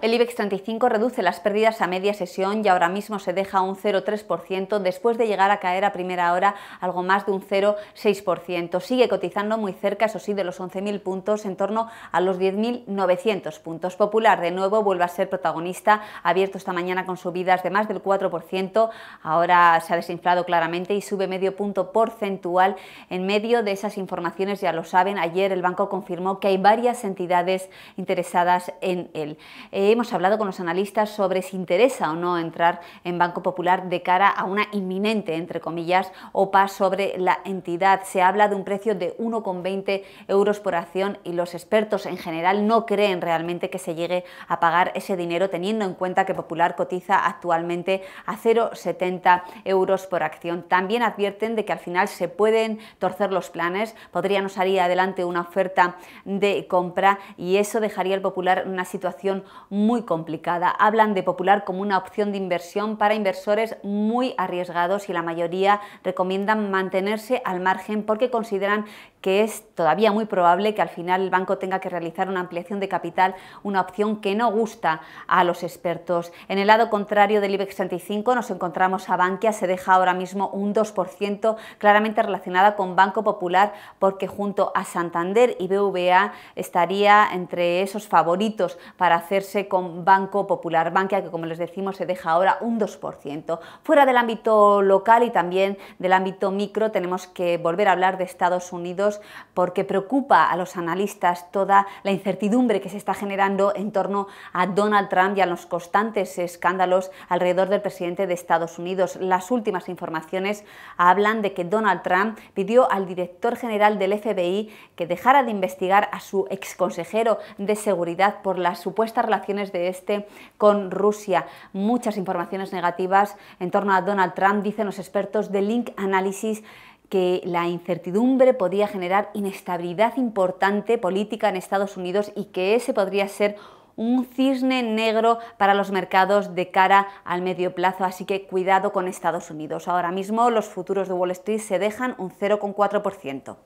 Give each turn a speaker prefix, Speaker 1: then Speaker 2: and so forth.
Speaker 1: El IBEX 35 reduce las pérdidas a media sesión y ahora mismo se deja un 0,3% después de llegar a caer a primera hora algo más de un 0,6%. Sigue cotizando muy cerca, eso sí, de los 11.000 puntos, en torno a los 10.900 puntos. Popular de nuevo vuelve a ser protagonista, abierto esta mañana con subidas de más del 4%, ahora se ha desinflado claramente y sube medio punto porcentual en medio de esas informaciones, ya lo saben, ayer el banco confirmó que hay varias entidades interesadas en él. Eh, hemos hablado con los analistas sobre si interesa o no entrar en Banco Popular de cara a una inminente, entre comillas, OPA sobre la entidad. Se habla de un precio de 1,20 euros por acción y los expertos en general no creen realmente que se llegue a pagar ese dinero teniendo en cuenta que Popular cotiza actualmente a 0,70 euros por acción. También advierten de que al final se pueden torcer los planes, podría no salir adelante una oferta de compra y eso dejaría al Popular en una situación muy muy complicada. Hablan de Popular como una opción de inversión para inversores muy arriesgados y la mayoría recomiendan mantenerse al margen porque consideran que es todavía muy probable que al final el banco tenga que realizar una ampliación de capital, una opción que no gusta a los expertos. En el lado contrario del IBEX 35 nos encontramos a Bankia, se deja ahora mismo un 2% claramente relacionada con Banco Popular porque junto a Santander y BVA estaría entre esos favoritos para hacerse con Banco Popular, Bankia, que como les decimos se deja ahora un 2%. Fuera del ámbito local y también del ámbito micro tenemos que volver a hablar de Estados Unidos porque preocupa a los analistas toda la incertidumbre que se está generando en torno a Donald Trump y a los constantes escándalos alrededor del presidente de Estados Unidos. Las últimas informaciones hablan de que Donald Trump pidió al director general del FBI que dejara de investigar a su ex consejero de seguridad por las supuestas relaciones de este con Rusia. Muchas informaciones negativas en torno a Donald Trump, dicen los expertos de Link Analysis que la incertidumbre podía generar inestabilidad importante política en Estados Unidos y que ese podría ser un cisne negro para los mercados de cara al medio plazo, así que cuidado con Estados Unidos. Ahora mismo los futuros de Wall Street se dejan un 0,4%.